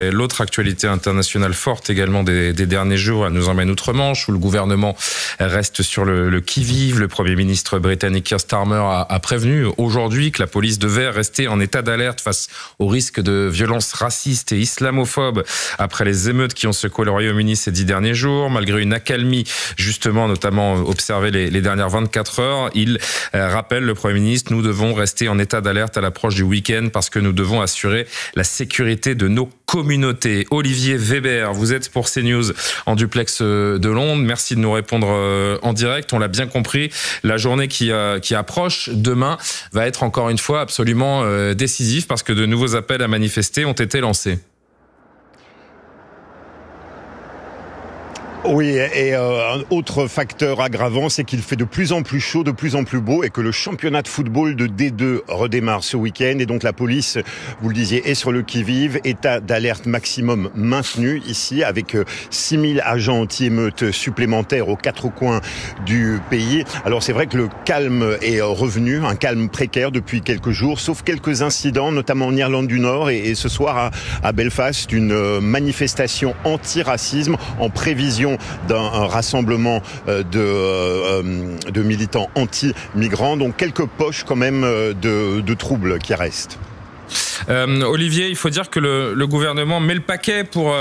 L'autre actualité internationale forte également des, derniers jours, elle nous emmène outre-Manche, où le gouvernement reste sur le, qui-vive. Le Premier ministre britannique Keir Starmer a, prévenu aujourd'hui que la police devait rester en état d'alerte face au risque de violences racistes et islamophobes après les émeutes qui ont secoué le Royaume-Uni ces dix derniers jours. Malgré une accalmie, justement, notamment observée les, les dernières 24 heures, il euh, rappelle le Premier ministre, nous devons rester en état d'alerte à l'approche du week-end parce que nous devons assurer la sécurité de nos communauté. Olivier Weber, vous êtes pour CNews en duplex euh, de Londres. Merci de nous répondre euh, en direct. On l'a bien compris. La journée qui, euh, qui approche demain va être encore une fois absolument décisive parce que de nouveaux appels à manifester ont été lancés. Oui, et euh, un autre facteur aggravant, c'est qu'il fait de plus en plus chaud, de plus en plus beau, et que le championnat de football de D2 redémarre ce week-end. Et donc la police, vous le disiez, est sur le qui-vive, état d'alerte maximum maintenu ici, avec 6000 euh, agents anti émeute supplémentaires aux quatre coins du pays. Alors c'est vrai que le calme est euh, revenu, un calme précaire depuis quelques jours, sauf quelques incidents, notamment en Irlande du Nord, et, ce soir à, à Belfast, une manifestation anti-racisme en prévision d'un rassemblement euh, euh, euh, de, militants anti-migrants. Donc quelques poches quand même de, troubles qui restent. Olivier, il faut dire que le, gouvernement met le paquet pour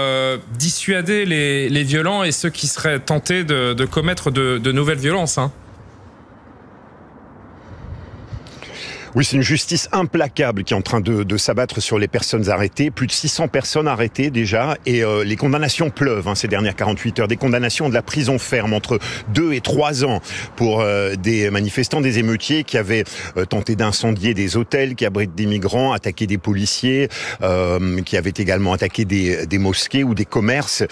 dissuader les, violents et ceux qui seraient tentés de, commettre de, nouvelles violences. Hein. Oui, c'est une justice implacable qui est en train de, s'abattre sur les personnes arrêtées. Plus de 600 personnes arrêtées déjà, et euh, les condamnations pleuvent hein, ces dernières 48 heures. Des condamnations de la prison ferme entre 2 et 3 ans pour euh, des manifestants, des émeutiers qui avaient euh, tenté d'incendier des hôtels qui abritent des migrants, attaqué des policiers, qui avaient également attaqué des, mosquées ou des commerces.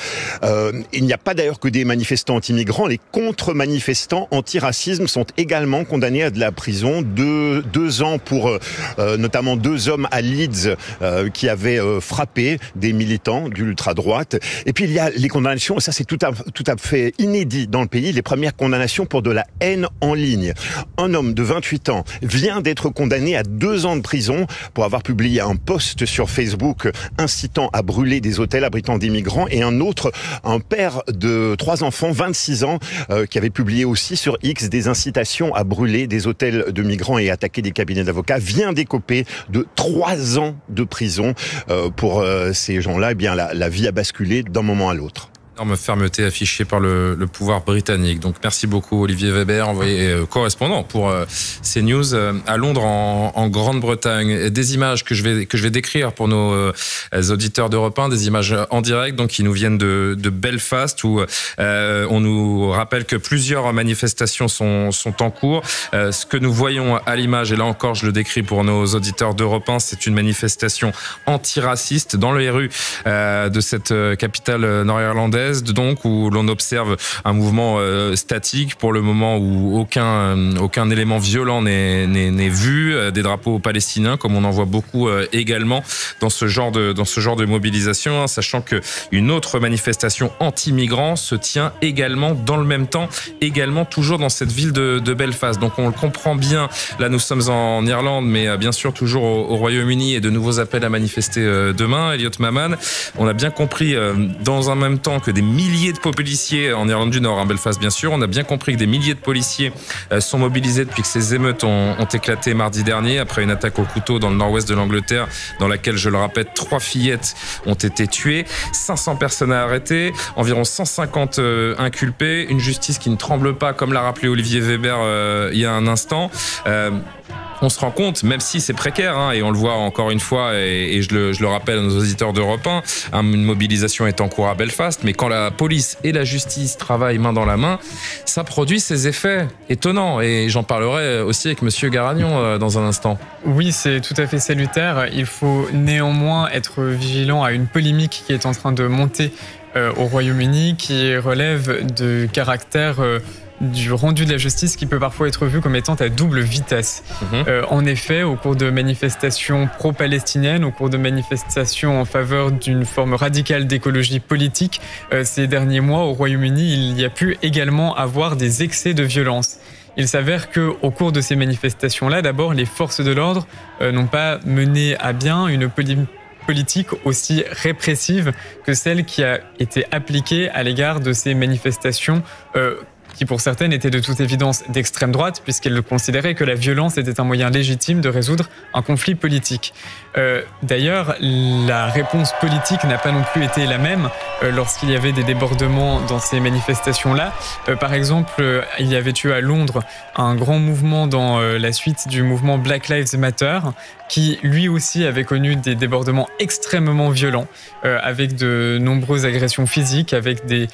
il n'y a pas d'ailleurs que des manifestants anti-migrants, les contre-manifestants anti-racisme sont également condamnés à de la prison de deux ans pour euh, euh, notamment deux hommes à Leeds euh, qui avaient frappé des militants d'ultra-droite. Et puis il y a les condamnations, ça c'est tout à, tout à fait inédit dans le pays, les premières condamnations pour de la haine en ligne. Un homme de 28 ans vient d'être condamné à deux ans de prison pour avoir publié un post sur Facebook incitant à brûler des hôtels abritant des migrants et un autre, un père de trois enfants, 26 ans, qui avait publié aussi sur X des incitations à brûler des hôtels de migrants et attaquer des cabinets d'avocats, vient d'écoper de trois ans de prison euh, pour euh, ces gens-là. Eh bien, la, la vie a basculé d'un moment à l'autre. Énorme fermeté affichée par le, le, pouvoir britannique. Donc merci beaucoup Olivier Weber, envoyé euh, correspondant pour euh, ces news euh, à Londres en, en Grande-Bretagne. Des images que je vais que je vais décrire pour nos auditeurs d'Europe 1, des images en direct donc qui nous viennent de, de Belfast où on nous rappelle que plusieurs manifestations sont, sont en cours. ce que nous voyons à l'image et là encore je le décris pour nos auditeurs d'Europe 1, c'est une manifestation antiraciste dans les rues de cette capitale nord-irlandaise donc où l'on observe un mouvement euh, statique pour le moment où aucun euh, aucun élément violent n'est vu, euh, des drapeaux palestiniens comme on en voit beaucoup également dans ce genre de dans ce genre de mobilisation, hein, sachant que une autre manifestation anti-migrants se tient également dans le même temps, également toujours dans cette ville de, de Belfast. Donc on le comprend bien. Là nous sommes en Irlande, mais bien sûr toujours au, Royaume-Uni et de nouveaux appels à manifester demain. Elliot Maman, on a bien compris dans un même temps que des milliers de policiers en Irlande du Nord, à hein, Belfast bien sûr. On a bien compris que des milliers de policiers euh, sont mobilisés depuis que ces émeutes ont, éclaté mardi dernier, après une attaque au couteau dans le nord-ouest de l'Angleterre, dans laquelle, je le répète, trois fillettes ont été tuées, 500 personnes à environ 150 euh, inculpés, une justice qui ne tremble pas, comme l'a rappelé Olivier Weber euh, il y a un instant on se rend compte, même si c'est précaire, hein, et on le voit encore une fois, et, je, le, rappelle à nos auditeurs d'Europe 1, hein, une mobilisation est en cours à Belfast, mais quand la police et la justice travaillent main dans la main, ça produit ces effets étonnants, et j'en parlerai euh, aussi avec Monsieur Garagnon euh, dans un instant. Oui, c'est tout à fait salutaire. Il faut néanmoins être vigilant à une polémique qui est en train de monter euh, au Royaume-Uni, qui relève de caractère du rendu de la justice qui peut parfois être vu comme étant à double vitesse. Mhm. Euh, en effet, au cours de manifestations pro-palestiniennes, au cours de manifestations en faveur d'une forme radicale d'écologie politique, euh, ces derniers mois au Royaume-Uni, il y a pu également avoir des excès de violence. Il s'avère que au cours de ces manifestations-là, d'abord, les forces de l'ordre euh, n'ont pas mené à bien une politique aussi répressive que celle qui a été appliquée à l'égard de ces manifestations qui pour certaines étaient de toute évidence d'extrême droite, puisqu'elles considéraient que la violence était un moyen légitime de résoudre un conflit politique. Euh, d'ailleurs, la réponse politique n'a pas non plus été la même euh, lorsqu'il y avait des débordements dans ces manifestations-là. Euh, par exemple, il y avait eu à Londres un grand mouvement dans la suite du mouvement Black Lives Matter, qui lui aussi avait connu des débordements extrêmement violents, avec de nombreuses agressions physiques, avec des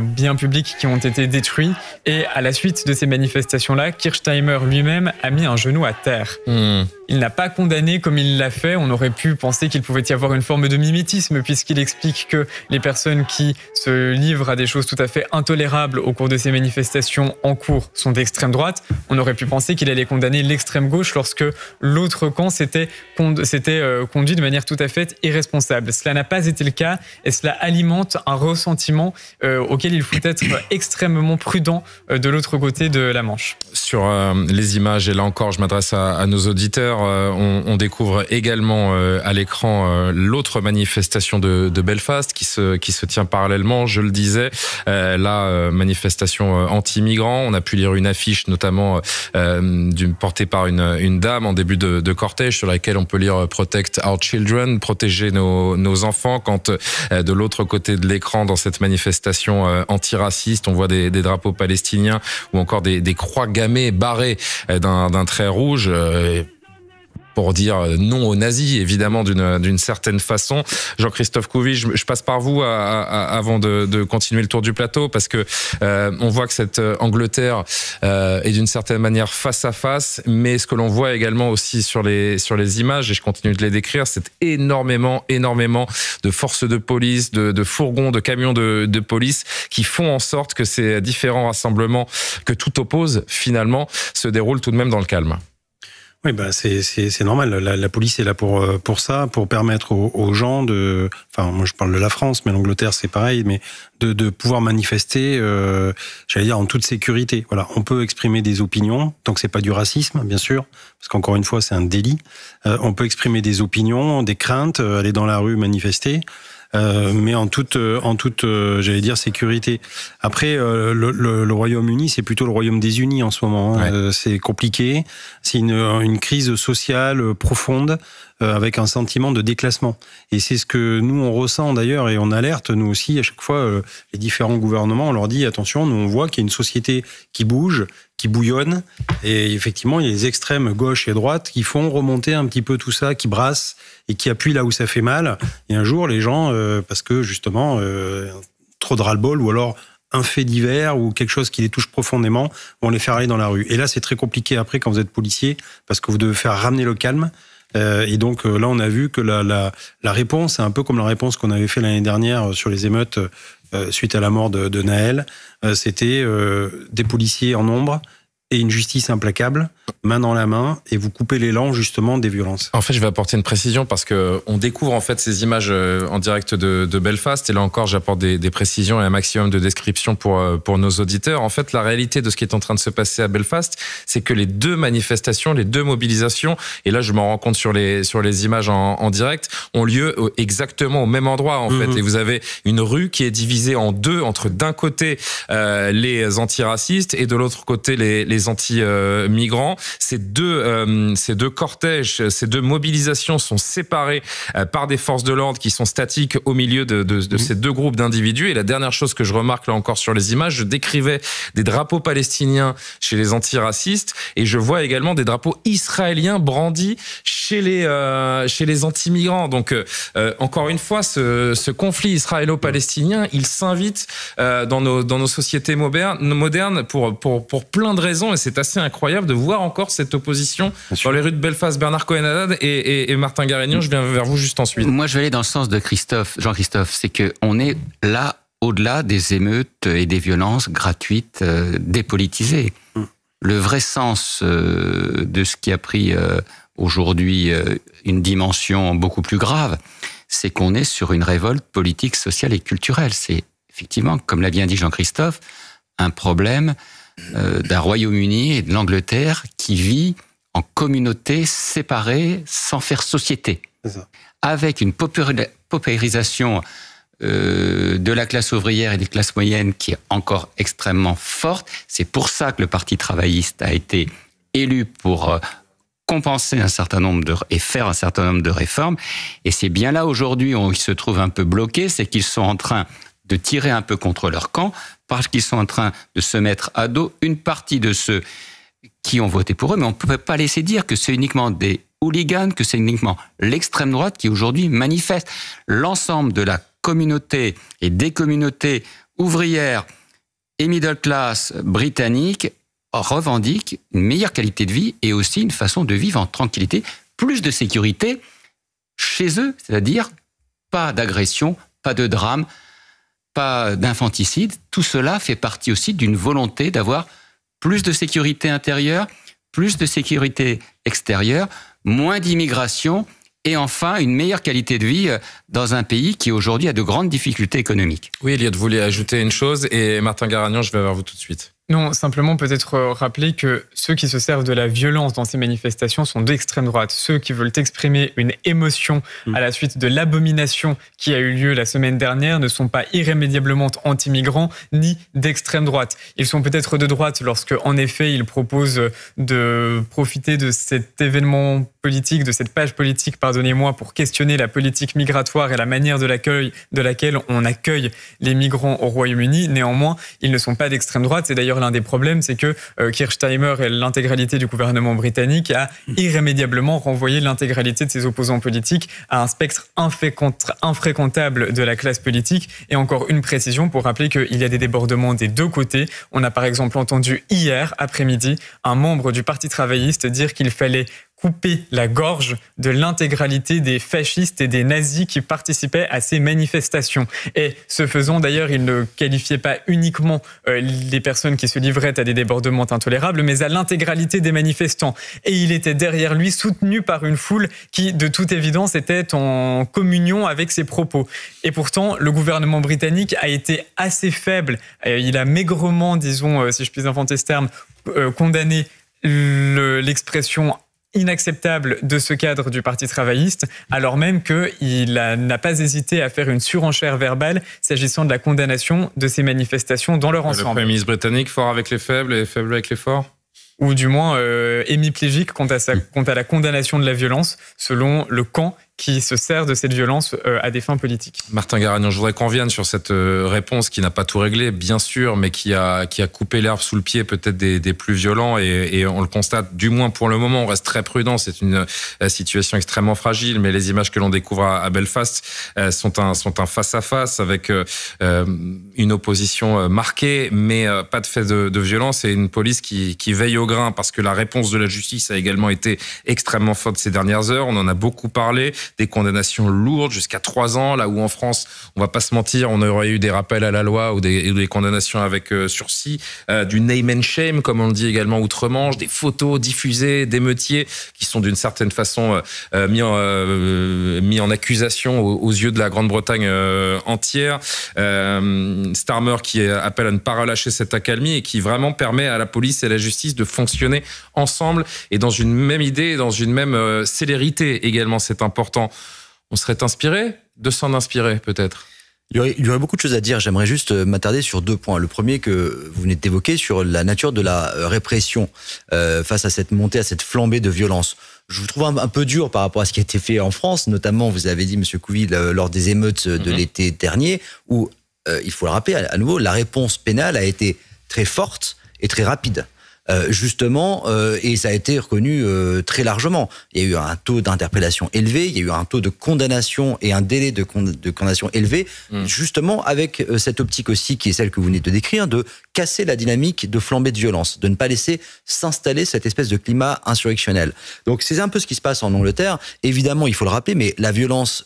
biens publics qui ont été détruits et à la suite de ces manifestations-là, Kirchheimer lui-même a mis un genou à terre. Hmm. Il n'a pas condamné comme il l'a fait. On aurait pu penser qu'il pouvait y avoir une forme de mimétisme, puisqu'il explique que les personnes qui se livrent à des choses tout à fait intolérables au cours de ces manifestations en cours sont d'extrême droite. On aurait pu penser qu'il allait condamner l'extrême gauche lorsque l'autre camp s'était euh, conduit de manière tout à fait irresponsable. Cela n'a pas été le cas et cela alimente un ressentiment euh, auquel il faut être extrêmement prudent euh, de l'autre côté de la Manche. Sur euh, les images, et là encore, je m'adresse à, nos auditeurs, euh, on, découvre également à l'écran l'autre manifestation de, Belfast qui se, qui se tient parallèlement, je le disais. la manifestation anti-migrants, on a pu lire une affiche notamment portée par une, dame en début de, cortège sur laquelle on peut lire Protect Our Children, protéger nos, enfants, quand de l'autre côté de l'écran, dans cette manifestation anti-raciste, on voit des drapeaux palestiniens ou encore des, croix gammées barrées euh, d'un trait rouge. Euh, pour dire non aux nazis, évidemment, d'une certaine façon. Jean-Christophe Couvi, je, passe par vous avant de, de, continuer le tour du plateau, parce que euh, on voit que cette euh, Angleterre euh, est d'une certaine manière face à face, mais ce que l'on voit également aussi sur les, sur les images, et je continue de les décrire, c'est énormément, énormément de forces de police, de, de fourgons, de camions de, de police qui font en sorte que ces différents rassemblements que tout oppose finalement se déroulent tout de même dans le calme. Oui, bah c'est normal. La, police est là pour, euh, pour ça, pour permettre aux, gens de. Enfin, moi je parle de la France, mais l'Angleterre c'est pareil, mais de, pouvoir manifester, euh, j'allais dire, en toute sécurité. Voilà, on peut exprimer des opinions, tant que ce n'est pas du racisme, bien sûr, parce qu'encore une fois c'est un délit. Euh, on peut exprimer des opinions, des craintes, aller dans la rue manifester. Euh, mais en toute, euh, en toute, euh, j'allais dire sécurité. Après, le, Royaume-Uni, c'est plutôt le Royaume des Unis en ce moment. Hein. c'est compliqué. C'est une, une crise sociale profonde avec un sentiment de déclassement. Et c'est ce que nous, on ressent d'ailleurs, et on alerte, nous aussi, à chaque fois, les différents gouvernements, on leur dit, attention, nous, on voit qu'il y a une société qui bouge, qui bouillonnent. Et effectivement, il y a les extrêmes gauche et droite qui font remonter un petit peu tout ça, qui brassent et qui appuient là où ça fait mal. Et un jour, les gens, euh, parce que justement, euh, trop de ras-le-bol ou alors un fait divers ou quelque chose qui les touche profondément, vont les faire aller dans la rue. Et là, c'est très compliqué après quand vous êtes policier, parce que vous devez faire ramener le calme. Euh, et donc là, on a vu que la, réponse, est un peu comme la réponse qu'on avait fait l'année dernière sur les émeutes euh, suite à la mort de, de Naël, euh, c'était euh, des policiers en nombre et une justice implacable, main dans la main, et vous coupez l'élan justement des violences. En fait, je vais apporter une précision parce que on découvre en fait ces images euh, en direct de, Belfast, et là encore, j'apporte des, précisions et un maximum de descriptions pour euh, pour nos auditeurs. En fait, la réalité de ce qui est en train de se passer à Belfast, c'est que les deux manifestations, les deux mobilisations, et là je m'en rends compte sur les sur les images en, direct, ont lieu exactement au même endroit en fait, mhm. et vous avez une rue qui est divisée en deux entre d'un côté euh, les antiracistes et de l'autre côté les les anti-migrants. Ces deux, euh, ces deux cortèges, ces deux mobilisations sont séparées euh, par des forces de l'ordre qui sont statiques au milieu de, mhm. ces deux groupes d'individus. Et la dernière chose que je remarque là encore sur les images, je décrivais des drapeaux palestiniens chez les antiracistes et je vois également des drapeaux israéliens brandis chez les, euh, chez les anti-migrants. Donc, encore une fois, ce, conflit israélo-palestinien, il s'invite dans, nos, dans nos sociétés modernes pour, pour, pour plein de raisons et c'est assez incroyable de voir encore cette opposition dans les rues de Belfast. Bernard cohen et, Martin Garignon, je viens vers vous juste ensuite. Moi, je vais aller dans le sens de Christophe, Jean-Christophe, c'est qu'on est là au-delà des émeutes et des violences gratuites euh, dépolitisées. Mm. Le vrai sens euh, de ce qui a pris euh, aujourd'hui une dimension beaucoup plus grave, c'est qu'on est sur une révolte politique, sociale et culturelle. C'est effectivement, comme l'a bien dit Jean-Christophe, un problème euh, d'un Royaume-Uni et de l'Angleterre qui vit en communauté séparée, sans faire société, avec une paupérisation euh, de la classe ouvrière et des classes moyennes qui est encore extrêmement forte. C'est pour ça que le Parti travailliste a été élu pour euh, compenser un certain nombre de et faire un certain nombre de réformes. Et c'est bien là aujourd'hui où ils se trouvent un peu bloqués, c'est qu'ils sont en train de tirer un peu contre leur camp parce qu'ils sont en train de se mettre à dos une partie de ceux qui ont voté pour eux, mais on ne peut pas laisser dire que c'est uniquement des hooligans, que c'est uniquement l'extrême droite qui aujourd'hui manifeste. L'ensemble de la communauté et des communautés ouvrières et middle class britanniques revendiquent une meilleure qualité de vie et aussi une façon de vivre en tranquillité, plus de sécurité chez eux, c'est-à-dire pas d'agression, pas de drame, pas d'infanticide. Tout cela fait partie aussi d'une volonté d'avoir plus de sécurité intérieure, plus de sécurité extérieure, moins d'immigration et enfin une meilleure qualité de vie euh, dans un pays qui aujourd'hui a de grandes difficultés économiques. Oui, elliot vous voulez ajouter une chose et Martin Garagnon, je vais vers vous tout de suite. Non, simplement peut-être euh, rappeler que ceux qui se servent de la violence dans ces manifestations sont d'extrême droite. Ceux qui veulent exprimer une émotion mm. à la suite de l'abomination qui a eu lieu la semaine dernière ne sont pas irrémédiablement anti-migrants ni d'extrême droite. Ils sont peut-être de droite lorsque, en effet, ils proposent de profiter de cet événement politique, de cette page politique, pardonnez-moi, pour questionner la politique migratoire et la manière de l'accueil de laquelle on accueille les migrants au Royaume-Uni. Néanmoins, ils ne sont pas d'extrême droite. C'est d'ailleurs l'un des problèmes, c'est que euh, Kirchheimer et l'intégralité du gouvernement britannique a hmm. irrémédiablement renvoyé l'intégralité de ses opposants politiques à un spectre infréquentable de la classe politique. Et encore une précision pour rappeler qu'il y a des débordements des deux côtés. On a par exemple entendu hier après-midi un membre du Parti travailliste dire qu'il fallait couper la gorge de l'intégralité des fascistes et des nazis qui participaient à ces manifestations. Et ce faisant, d'ailleurs, il ne qualifiait pas uniquement euh, les personnes qui se livraient à des débordements intolérables, mais à l'intégralité des manifestants. Et il était derrière lui, soutenu par une foule qui, de toute évidence, était en communion avec ses propos. Et pourtant, le gouvernement britannique a été assez faible. Euh, il a maigrement, disons, euh, si je puis inventer ce terme, condamné l'expression inacceptable de ce cadre du Parti travailliste, alors même qu'il n'a pas hésité à faire une surenchère verbale s'agissant de la condamnation de ces manifestations dans leur ensemble. Le britannique, fort avec les faibles et faible avec les forts ou du moins euh, hémiplégique hmm. quant à la condamnation de la violence, selon le camp qui se sert de cette violence euh, à des fins politiques. Martin Garagnon, je voudrais qu'on vienne sur cette euh, réponse qui n'a pas tout réglé, bien sûr, mais qui a, qui a coupé l'herbe sous le pied peut-être des, plus violents. Et, on le constate, du moins pour le moment, on reste très prudent. C'est une euh, situation extrêmement fragile, mais les images que l'on découvre à, Belfast sont un sont un face-à-face avec une opposition marquée, mais pas de fait de, de, violence et une police qui, qui veille au grain, parce que la réponse de la justice a également été extrêmement forte ces dernières heures. On en a beaucoup parlé des condamnations lourdes jusqu'à trois ans, là où en France, on va pas se mentir, on aurait eu des rappels à la loi ou des, condamnations avec euh, sursis, euh, du name and shame, comme on le dit également outre-Manche, des photos diffusées des métiers qui sont d'une certaine façon euh, mis, en, mis en accusation aux, aux yeux de la Grande-Bretagne entière. Starmer qui appelle à ne pas relâcher cette accalmie et qui vraiment permet à la police et à la justice de fonctionner ensemble et dans une même idée, dans une même célérité également, c'est important on serait inspiré de s'en inspirer peut-être il y, aurait, beaucoup de choses à dire. J'aimerais juste euh, m'attarder sur deux points. Le premier que vous venez d'évoquer sur la nature de la euh, répression euh, face à cette montée, à cette flambée de violence. Je vous trouve un, peu dur par rapport à ce qui a été fait en France, notamment, vous avez dit, Monsieur Couville, lors des émeutes de mm-hmm. l'été dernier, où, il faut le rappeler à nouveau, la réponse pénale a été très forte et très rapide. Euh, justement, euh, et ça a été reconnu euh, très largement. Il y a eu un taux d'interpellation élevé, il y a eu un taux de condamnation et un délai de, condamnation élevé, mmh. justement avec cette optique aussi qui est celle que vous venez de décrire, hein, de casser la dynamique de flambée de violence, de ne pas laisser s'installer cette espèce de climat insurrectionnel. Donc c'est un peu ce qui se passe en Angleterre. Évidemment, il faut le rappeler, mais la violence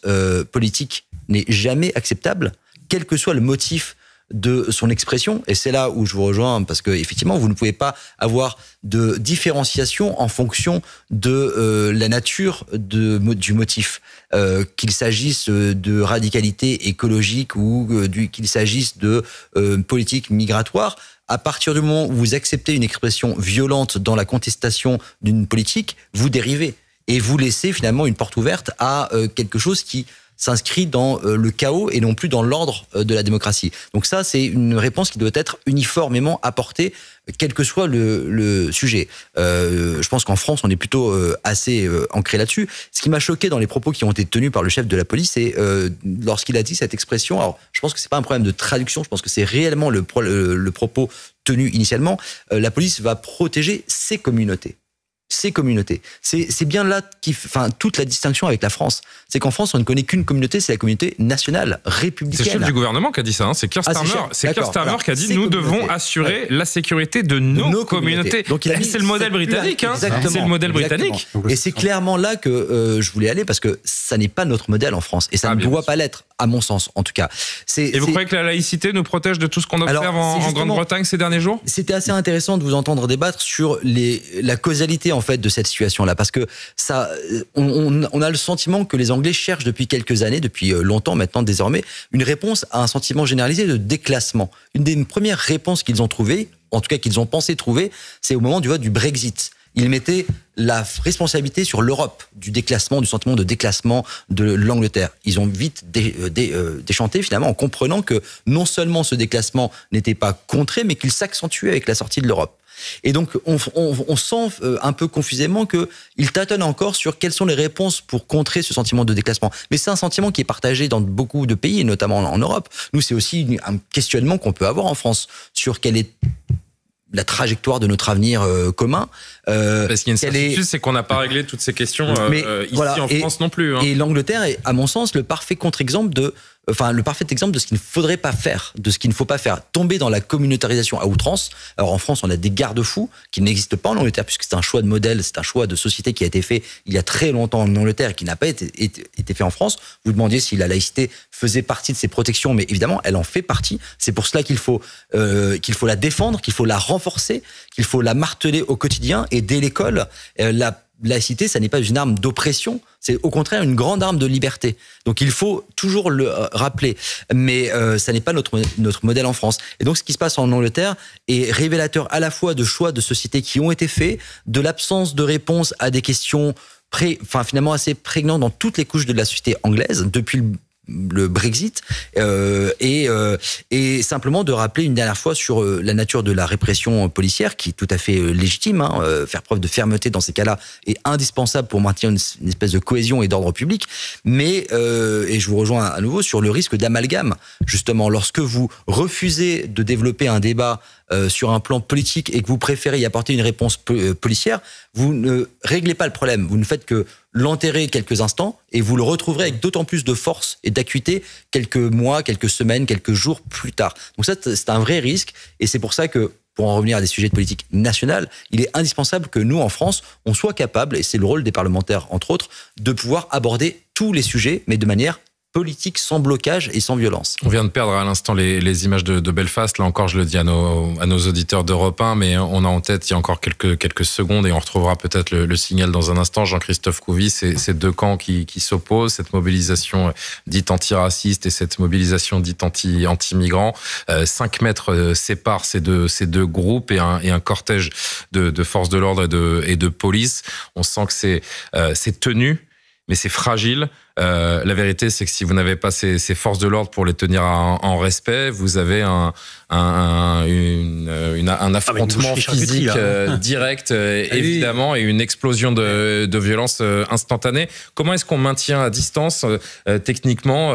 politique n'est jamais acceptable, quel que soit le motif de son expression. Et c'est là où je vous rejoins, parce que effectivement, vous ne pouvez pas avoir de différenciation en fonction de euh, la nature du motif, euh, qu'il s'agisse euh, de radicalité écologique ou qu'il s'agisse de politique migratoire. À partir du moment où vous acceptez une expression violente dans la contestation d'une politique, vous dérivez et vous laissez finalement une porte ouverte à quelque chose qui s'inscrit dans euh, le chaos et non plus dans l'ordre euh, de la démocratie. Donc ça, c'est une réponse qui doit être uniformément apportée, euh, quel que soit le, sujet. je pense qu'en France, on est plutôt assez ancré là-dessus. Ce qui m'a choqué dans les propos qui ont été tenus par le chef de la police, c'est lorsqu'il a dit cette expression. Alors, je pense que c'est pas un problème de traduction. Je pense que c'est réellement le, propos tenu initialement. la police va protéger ses communautés ces communautés. C'est bien là qui, enfin, toute la distinction avec la France. C'est qu'en France, on ne connaît qu'une communauté, c'est la communauté nationale, républicaine. C'est le chef du gouvernement qui a dit ça, hein. c'est Keir ah, c'est ah, qui a dit nous devons assurer la sécurité de nos, communautés. Donc c'est le modèle britannique, hein. c'est le modèle britannique. Et c'est clairement là que euh, je voulais aller parce que ça n'est pas notre modèle en France et ça ah, ne doit pas l'être à mon sens en tout cas. Et vous croyez que la laïcité nous protège de tout ce qu'on observe en, Grande-Bretagne ces derniers jours C'était assez intéressant de vous entendre débattre sur les, la causalité en fait de cette situation-là, parce que ça, on, a le sentiment que les Anglais cherchent depuis quelques années, depuis euh, longtemps maintenant désormais, une réponse à un sentiment généralisé de déclassement. Une des premières réponses qu'ils ont trouvées, en tout cas qu'ils ont pensé trouver, c'est au moment du vote du Brexit ils mettait la responsabilité sur l'Europe du déclassement, du sentiment de déclassement de l'Angleterre. Ils ont vite euh, euh, déchanté finalement en comprenant que non seulement ce déclassement n'était pas contré, mais qu'il s'accentuait avec la sortie de l'Europe. Et donc, on, sent euh, un peu confusément qu'ils tâtonne encore sur quelles sont les réponses pour contrer ce sentiment de déclassement. Mais c'est un sentiment qui est partagé dans beaucoup de pays, et notamment en Europe. Nous, c'est aussi un questionnement qu'on peut avoir en France sur quel est la trajectoire de notre avenir euh, commun. Euh, Parce qu'il y c'est qu'on n'a pas réglé toutes ces questions euh, Mais, euh, ici en France non plus. Hein. Et l'Angleterre est, à mon sens, le parfait contre-exemple de enfin le parfait exemple de ce qu'il ne faudrait pas faire, de ce qu'il ne faut pas faire. Tomber dans la communautarisation à outrance. Alors en France, on a des garde-fous qui n'existent pas en Angleterre puisque c'est un choix de modèle, c'est un choix de société qui a été fait il y a très longtemps en Angleterre et qui n'a pas été, fait en France. Vous demandiez si la laïcité faisait partie de ces protections, mais évidemment, elle en fait partie. C'est pour cela qu'il faut euh, qu'il faut la défendre, qu'il faut la renforcer, qu'il faut la marteler au quotidien et dès l'école, euh, la la cité, ça n'est pas une arme d'oppression, c'est au contraire une grande arme de liberté. Donc il faut toujours le euh, rappeler. Mais euh, ça n'est pas notre, notre modèle en France. Et donc ce qui se passe en Angleterre est révélateur à la fois de choix de sociétés qui ont été faits, de l'absence de réponse à des questions Pré, enfin, finalement assez prégnantes dans toutes les couches de la société anglaise, depuis le le Brexit euh, euh, et, simplement de rappeler une dernière fois sur euh, la nature de la répression policière qui est tout à fait légitime. Hein, faire preuve de fermeté dans ces cas-là est indispensable pour maintenir une, espèce de cohésion et d'ordre public. Mais et je vous rejoins à nouveau sur le risque d'amalgame justement lorsque vous refusez de développer un débat euh, sur un plan politique et que vous préférez y apporter une réponse euh, policière, vous ne réglez pas le problème. Vous ne faites que l'enterrer quelques instants et vous le retrouverez avec d'autant plus de force et d'acuité quelques mois, quelques semaines, quelques jours plus tard. Donc ça, c'est un vrai risque et c'est pour ça que pour en revenir à des sujets de politique nationale, il est indispensable que nous, en France, on soit capable, et c'est le rôle des parlementaires, entre autres, de pouvoir aborder tous les sujets, mais de manière politique sans blocage et sans violence. On vient de perdre à l'instant les, les images de, de, Belfast. Là encore, je le dis à nos, à nos auditeurs d'Europe 1, mais on a en tête il y a encore quelques, quelques secondes et on retrouvera peut-être le, le signal dans un instant. Jean-Christophe Couvi, ces deux camps qui, qui s'opposent, cette mobilisation dite antiraciste et cette mobilisation dite anti, anti-migrant. Euh, cinq mètres euh, séparent ces deux, ces deux groupes et un, et un cortège de, de forces de l'ordre et de, et de police. On sent que c'est euh, c'est tenu, mais c'est fragile. Euh, la vérité, c'est que si vous n'avez pas ces, forces de l'ordre pour les tenir en, respect, vous avez un, ah, affrontement physique hein. euh, direct, euh, ah évidemment, et une explosion de, violence instantanée. Comment est-ce qu'on maintient à distance techniquement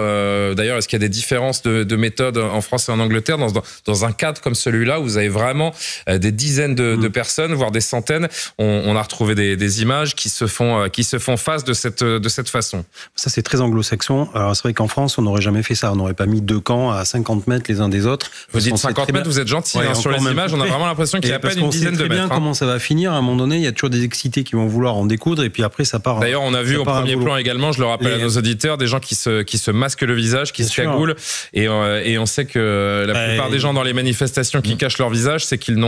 D'ailleurs, est-ce qu'il y a des différences de, de méthodes en France et en Angleterre dans, un cadre comme celui-là où vous avez vraiment des dizaines de, mm. personnes, voire des centaines on, a retrouvé des, des, images qui se font qui se font face de cette de cette façon c'est très anglo-saxon. Alors c'est vrai qu'en France, on n'aurait jamais fait ça. On n'aurait pas mis deux camps à 50 mètres les uns des autres. Vous dites 50 mètres, vous êtes gentil. Hein, sur les images, on a vraiment l'impression qu'il y a pas une dizaine sait très de mètres. bien hein. comment ça va finir. À un moment donné, il y a toujours des excités qui vont vouloir en découdre et puis après, ça part. D'ailleurs, on a vu au premier plan également, je le rappelle à nos auditeurs, des gens qui se, qui se masquent le visage, qui se cagoulent. Et, euh, et, on sait que euh, la bah, plupart des gens dans les manifestations qui mm. cachent leur visage, c'est qu'ils ils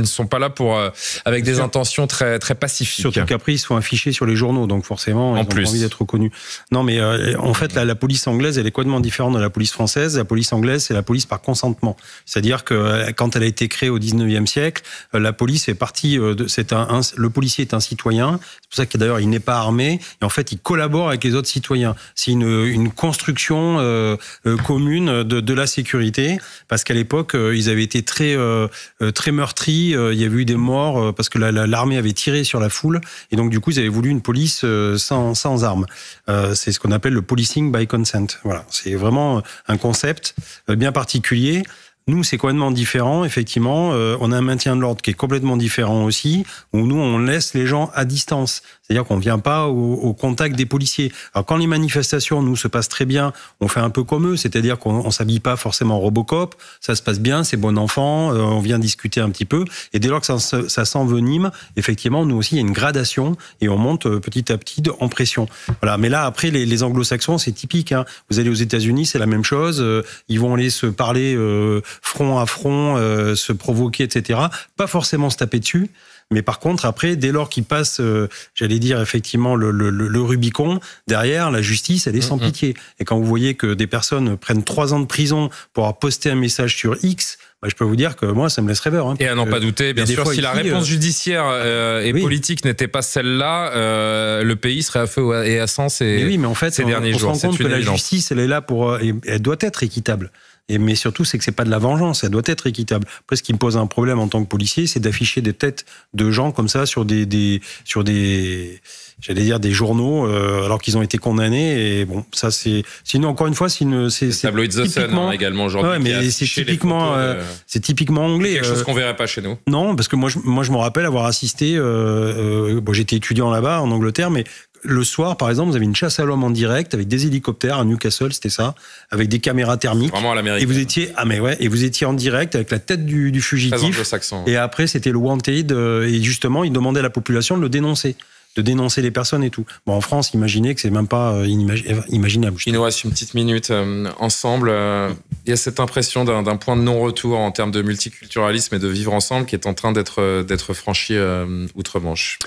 ne sont pas là pour, euh, avec des intentions très, très pacifiques. Surtout qu'après, ils sont affichés sur les journaux, donc forcément, ils ont envie d'être reconnus. Non, mais euh, en fait, la, police anglaise, elle est complètement différente de la police française. La police anglaise, c'est la police par consentement. C'est-à-dire que euh, quand elle a été créée au 19e siècle, euh, la police est partie de. un, le policier est un citoyen. C'est pour ça qu'il il n'est pas armé. Et en fait, il collabore avec les autres citoyens. C'est une, construction commune de, la sécurité. Parce qu'à l'époque, ils avaient été très, très meurtris. Il y avait eu des morts parce que l'armée avait tiré sur la foule. Et donc, du coup, ils avaient voulu une police sans, sans armes. c'est c'est ce qu'on appelle le policing by consent. Voilà, c'est vraiment un concept euh, bien particulier nous, c'est complètement différent, effectivement. Euh, on a un maintien de l'ordre qui est complètement différent aussi, où nous, on laisse les gens à distance. C'est-à-dire qu'on ne vient pas au, contact des policiers. Alors, quand les manifestations, nous, se passent très bien, on fait un peu comme eux, c'est-à-dire qu'on ne s'habille pas forcément Robocop, ça se passe bien, c'est bon enfant, euh, on vient discuter un petit peu. Et dès lors que ça, ça s'envenime, effectivement, nous aussi, il y a une gradation et on monte euh, petit à petit en pression. Voilà. Mais là, après, les, les anglo-saxons, c'est typique. Hein. Vous allez aux États-Unis, c'est la même chose. Ils vont aller se parler front à front, euh, se provoquer, etc. Pas forcément se taper dessus. Mais par contre, après, dès lors qu'il passe, euh, j'allais dire effectivement le, Rubicon, derrière, la justice, elle est sans mm, mm. pitié. Et quand vous voyez que des personnes prennent trois ans de prison pour avoir posté un message sur X, bah, je peux vous dire que moi, ça me laisse rêveur. Hein. et à n'en pas euh, douter, bien sûr, si la réponse judiciaire et politique n'était pas celle-là, le pays serait à feu et à sang ces, oui, mais en fait, on, se rend compte que la justice, elle est là pour, elle doit être équitable mais surtout, c'est que c'est pas de la vengeance, elle doit être équitable. Après, ce qui me pose un problème en tant que policier, c'est d'afficher des têtes de gens comme ça sur des, des sur des, j'allais dire des journaux, euh, alors qu'ils ont été condamnés. Et bon, ça c'est. Sinon, encore une fois, c'est tabloïd hein, également genre Ouais, mais c'est typiquement, euh, c'est typiquement anglais. Quelque chose euh, qu'on verrait pas chez nous. Non, parce que moi, je, moi, je me rappelle avoir assisté. bon, j'étais étudiant là-bas en Angleterre, mais le soir, par exemple, vous avez une chasse à l'homme en direct avec des hélicoptères à Newcastle, c'était ça, avec des caméras thermiques. Vraiment à Et vous étiez, ah mais ouais, et vous étiez en direct avec la tête du, du fugitif. Et après, c'était le wanted. Euh, et justement, il demandait à la population de le dénoncer de dénoncer les personnes et tout. Bon, en France, imaginez que c'est même pas euh, euh, imaginable. Il une petite minute euh, ensemble. Il y a cette impression d'un point de non-retour en termes de multiculturalisme et de vivre ensemble qui est en train d'être franchi outre-Manche.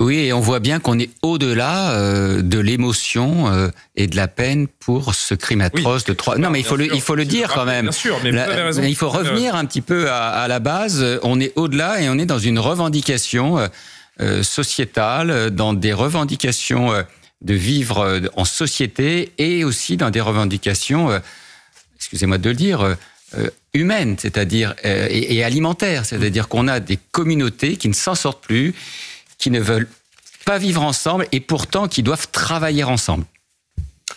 Oui, et on voit bien qu'on est au-delà de l'émotion et de la peine pour ce crime atroce de trois. Non, mais il faut le il faut le dire quand même. Bien sûr, mais Il faut revenir un petit peu à la base. On est au-delà et on est dans une revendication euh, sociétales, euh, dans des revendications euh, de vivre en société et aussi dans des revendications, excusez-moi de le dire, humaines, c'est-à-dire et, et alimentaires, c'est-à-dire qu'on a des communautés qui ne s'en sortent plus, qui ne veulent pas vivre ensemble et pourtant qui doivent travailler ensemble.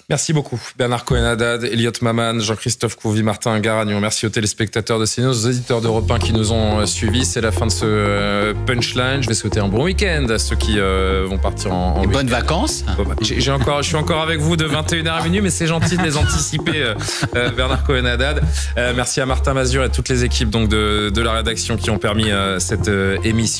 Merci beaucoup Bernard Cohen-Haddad, Elliot Maman, Jean-Christophe Couvi, Martin Garagnon. Merci aux téléspectateurs de CNews, aux éditeurs d'Europe 1 qui nous ont euh, suivis. C'est la fin de ce euh, punchline. Je vais souhaiter un bon week-end à ceux qui euh, vont partir en, en bonnes vacances. Bah, j'ai encore, je suis encore avec vous de 21h à mais c'est gentil de les anticiper. Bernard cohen merci à Martin Mazur et à toutes les équipes donc de la rédaction qui ont permis cette émission.